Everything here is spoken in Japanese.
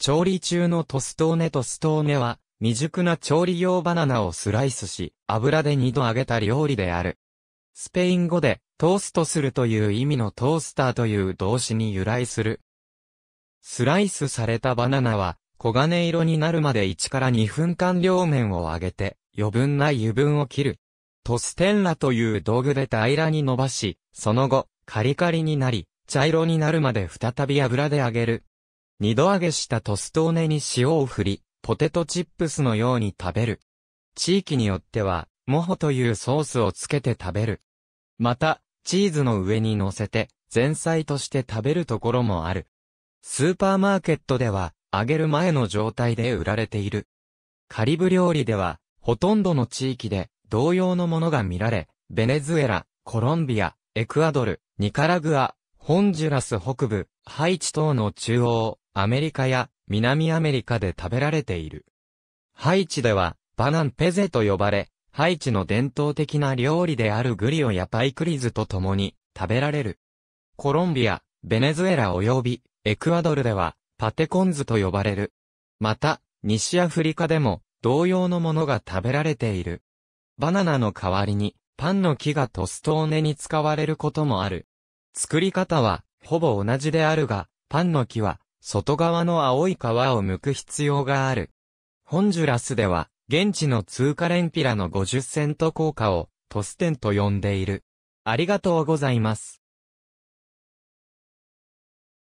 調理中のトストーネトストーネは、未熟な調理用バナナをスライスし、油で二度揚げた料理である。スペイン語で、トーストするという意味のトースターという動詞に由来する。スライスされたバナナは、黄金色になるまで1から2分間両面を揚げて、余分な油分を切る。トステンラという道具で平らに伸ばし、その後、カリカリになり、茶色になるまで再び油で揚げる。二度揚げしたトストーネに塩を振り、ポテトチップスのように食べる。地域によっては、モホというソースをつけて食べる。また、チーズの上に乗せて、前菜として食べるところもある。スーパーマーケットでは、揚げる前の状態で売られている。カリブ料理では、ほとんどの地域で同様のものが見られ、ベネズエラ、コロンビア、エクアドル、ニカラグア、ホンジュラス北部、ハイチ等の中央、アメリカや南アメリカで食べられている。ハイチでは、バナンペゼと呼ばれ、ハイチの伝統的な料理であるグリオやパイクリズと共に食べられる。コロンビア、ベネズエラ及びエクアドルではパテコンズと呼ばれる。また、西アフリカでも同様のものが食べられている。バナナの代わりにパンの木がトストーネに使われることもある。作り方はほぼ同じであるが、パンの木は外側の青い皮を剥く必要がある。ホンジュラスでは、現地の通貨レンピラの50セント硬貨を、トステンと呼んでいる。ありがとうございます。